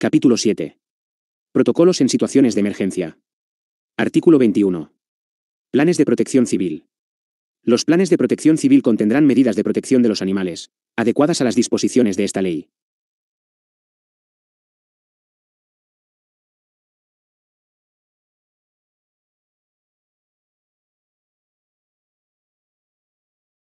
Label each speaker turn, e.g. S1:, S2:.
S1: Capítulo 7. Protocolos en situaciones de emergencia. Artículo 21. Planes de protección civil. Los planes de protección civil contendrán medidas de protección de los animales, adecuadas a las disposiciones de esta ley.